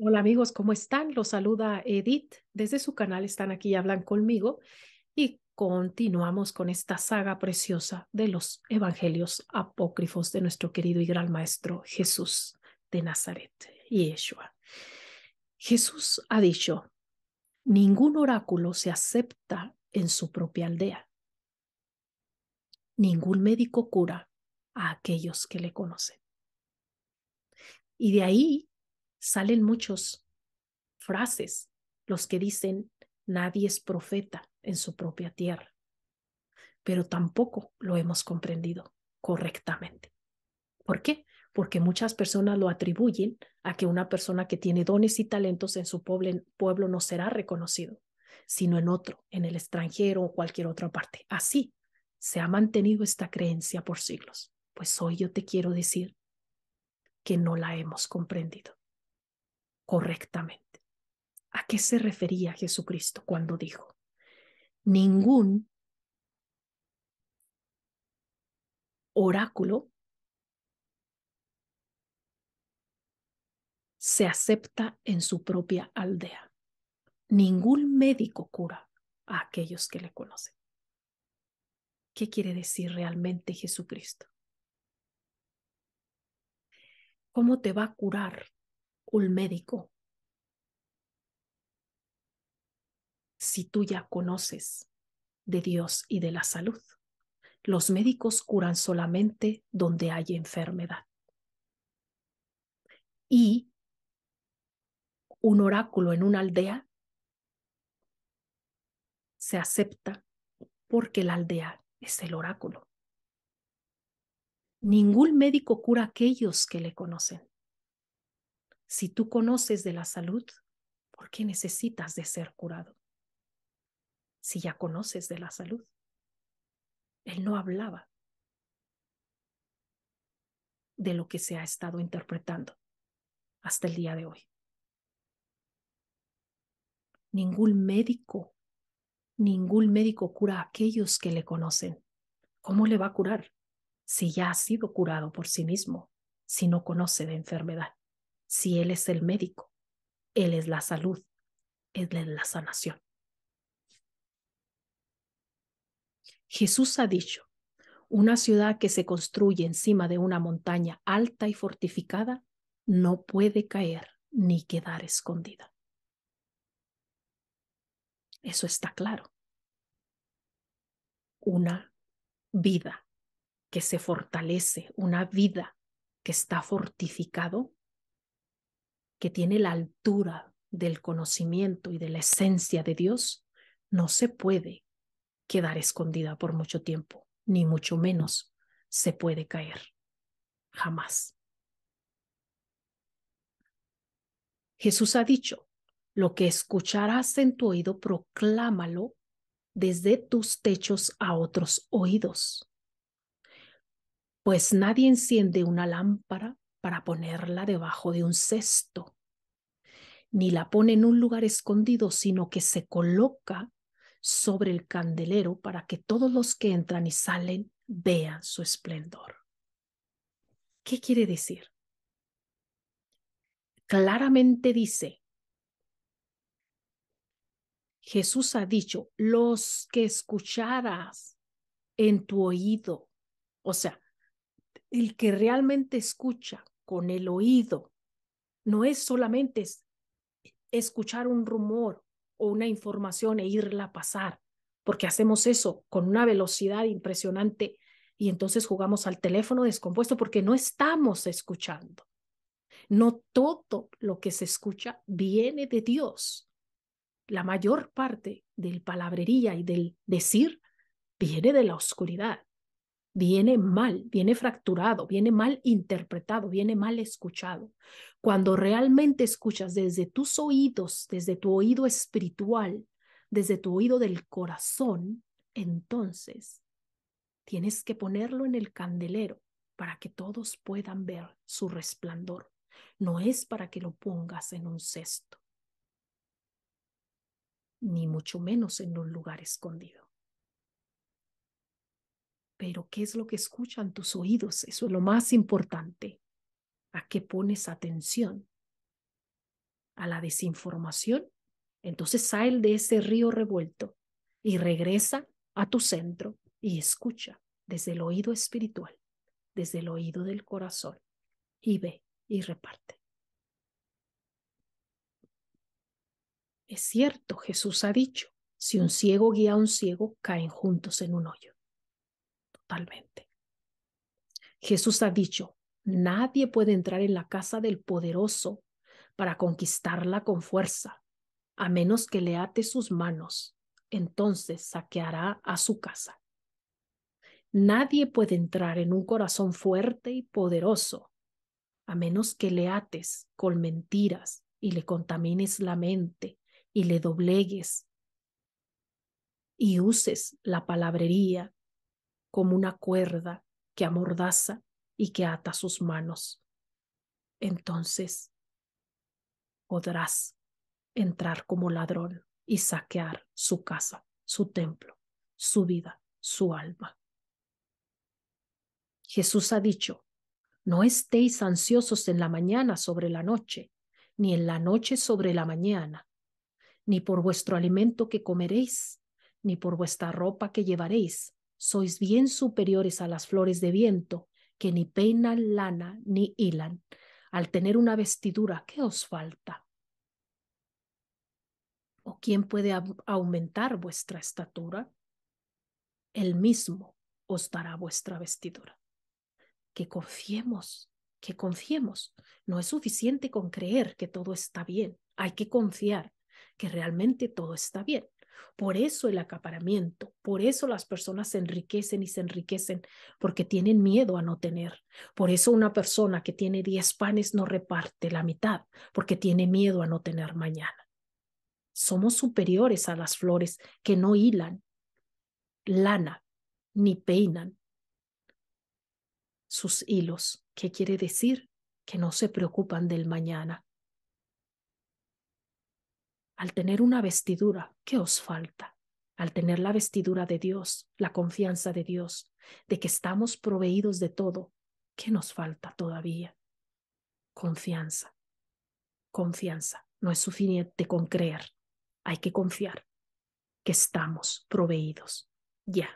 Hola amigos, ¿cómo están? Los saluda Edith desde su canal. Están aquí y hablan conmigo. Y continuamos con esta saga preciosa de los evangelios apócrifos de nuestro querido y gran maestro Jesús de Nazaret, y Yeshua. Jesús ha dicho, ningún oráculo se acepta en su propia aldea. Ningún médico cura a aquellos que le conocen. Y de ahí salen muchos frases, los que dicen, nadie es profeta en su propia tierra, pero tampoco lo hemos comprendido correctamente. ¿Por qué? Porque muchas personas lo atribuyen a que una persona que tiene dones y talentos en su pueblo, pueblo no será reconocido, sino en otro, en el extranjero o cualquier otra parte. Así se ha mantenido esta creencia por siglos. Pues hoy yo te quiero decir que no la hemos comprendido correctamente. ¿A qué se refería Jesucristo cuando dijo, ningún oráculo se acepta en su propia aldea. Ningún médico cura a aquellos que le conocen. ¿Qué quiere decir realmente Jesucristo? ¿Cómo te va a curar un médico. Si tú ya conoces de Dios y de la salud, los médicos curan solamente donde hay enfermedad. Y un oráculo en una aldea se acepta porque la aldea es el oráculo. Ningún médico cura a aquellos que le conocen. Si tú conoces de la salud, ¿por qué necesitas de ser curado? Si ya conoces de la salud. Él no hablaba de lo que se ha estado interpretando hasta el día de hoy. Ningún médico, ningún médico cura a aquellos que le conocen. ¿Cómo le va a curar si ya ha sido curado por sí mismo, si no conoce de enfermedad? si Él es el médico, Él es la salud, Él es la sanación. Jesús ha dicho, una ciudad que se construye encima de una montaña alta y fortificada no puede caer ni quedar escondida. Eso está claro. Una vida que se fortalece, una vida que está fortificado, que tiene la altura del conocimiento y de la esencia de Dios, no se puede quedar escondida por mucho tiempo, ni mucho menos se puede caer. Jamás. Jesús ha dicho, lo que escucharás en tu oído, proclámalo desde tus techos a otros oídos. Pues nadie enciende una lámpara para ponerla debajo de un cesto, ni la pone en un lugar escondido, sino que se coloca sobre el candelero para que todos los que entran y salen vean su esplendor. ¿Qué quiere decir? Claramente dice, Jesús ha dicho, los que escucharas en tu oído, o sea, el que realmente escucha con el oído, no es solamente escuchar un rumor o una información e irla a pasar, porque hacemos eso con una velocidad impresionante y entonces jugamos al teléfono descompuesto porque no estamos escuchando. No todo lo que se escucha viene de Dios. La mayor parte del palabrería y del decir viene de la oscuridad viene mal, viene fracturado, viene mal interpretado, viene mal escuchado. Cuando realmente escuchas desde tus oídos, desde tu oído espiritual, desde tu oído del corazón, entonces tienes que ponerlo en el candelero para que todos puedan ver su resplandor. No es para que lo pongas en un cesto, ni mucho menos en un lugar escondido. Pero ¿qué es lo que escuchan tus oídos? Eso es lo más importante. ¿A qué pones atención? ¿A la desinformación? Entonces sale de ese río revuelto y regresa a tu centro y escucha desde el oído espiritual, desde el oído del corazón y ve y reparte. Es cierto, Jesús ha dicho, si un ciego guía a un ciego, caen juntos en un hoyo totalmente. Jesús ha dicho, nadie puede entrar en la casa del poderoso para conquistarla con fuerza, a menos que le ate sus manos, entonces saqueará a su casa. Nadie puede entrar en un corazón fuerte y poderoso, a menos que le ates con mentiras y le contamines la mente y le doblegues y uses la palabrería como una cuerda que amordaza y que ata sus manos. Entonces podrás entrar como ladrón y saquear su casa, su templo, su vida, su alma. Jesús ha dicho, no estéis ansiosos en la mañana sobre la noche, ni en la noche sobre la mañana, ni por vuestro alimento que comeréis, ni por vuestra ropa que llevaréis, sois bien superiores a las flores de viento, que ni peinan lana ni hilan. Al tener una vestidura, ¿qué os falta? ¿O quién puede aumentar vuestra estatura? Él mismo os dará vuestra vestidura. Que confiemos, que confiemos. No es suficiente con creer que todo está bien. Hay que confiar que realmente todo está bien. Por eso el acaparamiento, por eso las personas se enriquecen y se enriquecen, porque tienen miedo a no tener. Por eso una persona que tiene 10 panes no reparte la mitad, porque tiene miedo a no tener mañana. Somos superiores a las flores que no hilan lana ni peinan sus hilos. ¿Qué quiere decir? Que no se preocupan del mañana, al tener una vestidura, ¿qué os falta? Al tener la vestidura de Dios, la confianza de Dios, de que estamos proveídos de todo, ¿qué nos falta todavía? Confianza. Confianza. No es suficiente con creer. Hay que confiar que estamos proveídos. Ya.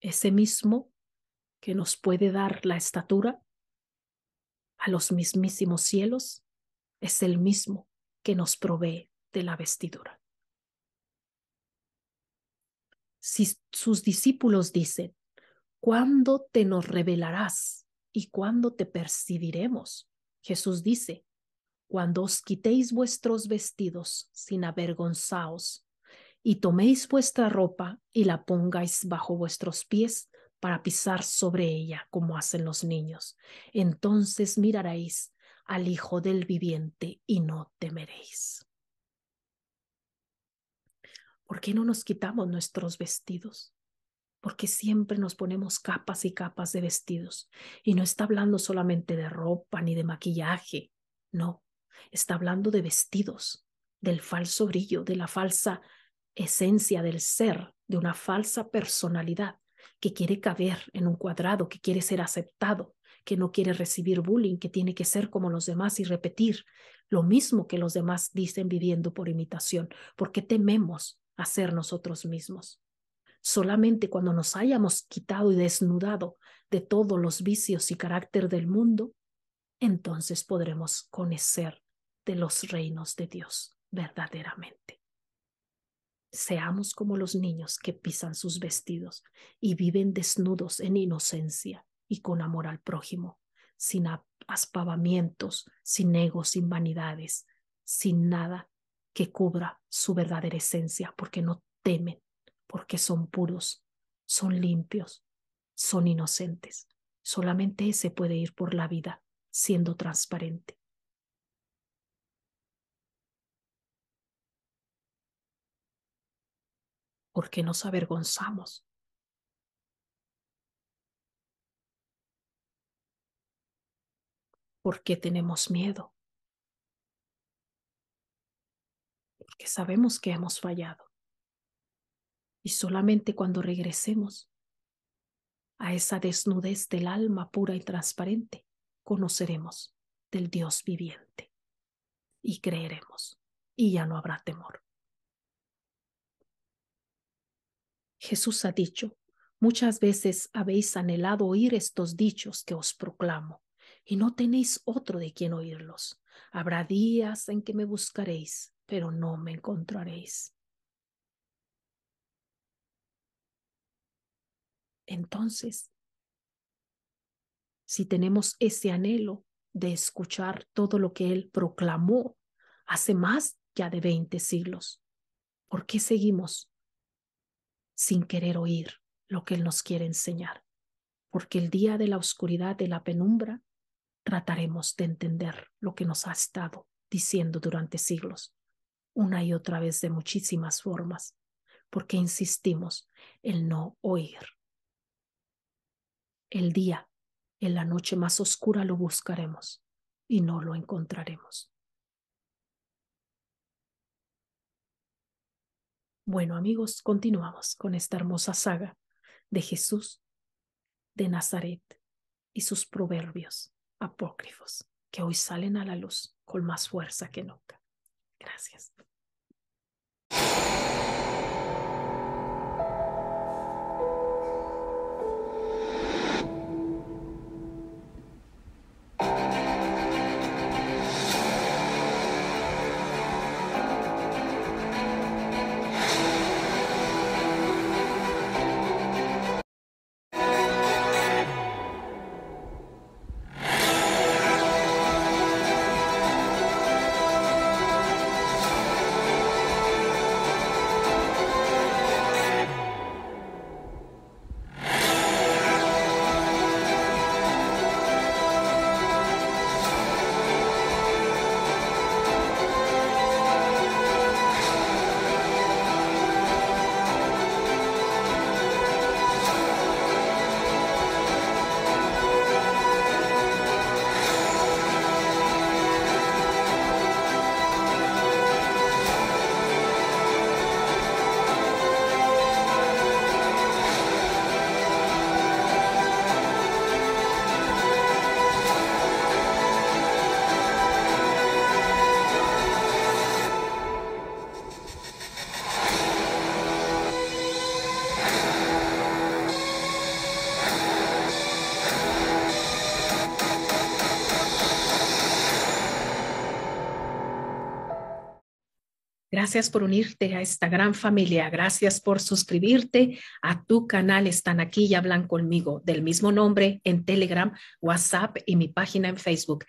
Ese mismo que nos puede dar la estatura a los mismísimos cielos es el mismo que nos provee de la vestidura. Si sus discípulos dicen, ¿cuándo te nos revelarás y cuándo te percibiremos? Jesús dice, cuando os quitéis vuestros vestidos sin avergonzaos y toméis vuestra ropa y la pongáis bajo vuestros pies para pisar sobre ella como hacen los niños. Entonces miraréis al Hijo del viviente y no temeréis. ¿Por qué no nos quitamos nuestros vestidos? Porque siempre nos ponemos capas y capas de vestidos. Y no está hablando solamente de ropa ni de maquillaje, no, está hablando de vestidos, del falso brillo, de la falsa esencia del ser, de una falsa personalidad que quiere caber en un cuadrado, que quiere ser aceptado, que no quiere recibir bullying, que tiene que ser como los demás y repetir lo mismo que los demás dicen viviendo por imitación, porque tememos a ser nosotros mismos. Solamente cuando nos hayamos quitado y desnudado de todos los vicios y carácter del mundo, entonces podremos conocer de los reinos de Dios verdaderamente. Seamos como los niños que pisan sus vestidos y viven desnudos en inocencia, y con amor al prójimo, sin aspavamientos, sin egos, sin vanidades, sin nada que cubra su verdadera esencia, porque no temen, porque son puros, son limpios, son inocentes. Solamente ese puede ir por la vida siendo transparente. porque nos avergonzamos? ¿Por qué tenemos miedo? Porque sabemos que hemos fallado. Y solamente cuando regresemos a esa desnudez del alma pura y transparente, conoceremos del Dios viviente y creeremos y ya no habrá temor. Jesús ha dicho, muchas veces habéis anhelado oír estos dichos que os proclamo, y no tenéis otro de quien oírlos. Habrá días en que me buscaréis, pero no me encontraréis. Entonces, si tenemos ese anhelo de escuchar todo lo que Él proclamó hace más ya de 20 siglos, ¿por qué seguimos sin querer oír lo que Él nos quiere enseñar? Porque el día de la oscuridad, de la penumbra, trataremos de entender lo que nos ha estado diciendo durante siglos, una y otra vez de muchísimas formas, porque insistimos en no oír. El día, en la noche más oscura lo buscaremos y no lo encontraremos. Bueno amigos, continuamos con esta hermosa saga de Jesús de Nazaret y sus proverbios apócrifos que hoy salen a la luz con más fuerza que nunca. Gracias. Gracias por unirte a esta gran familia. Gracias por suscribirte a tu canal. Están aquí y hablan conmigo del mismo nombre en Telegram, WhatsApp y mi página en Facebook.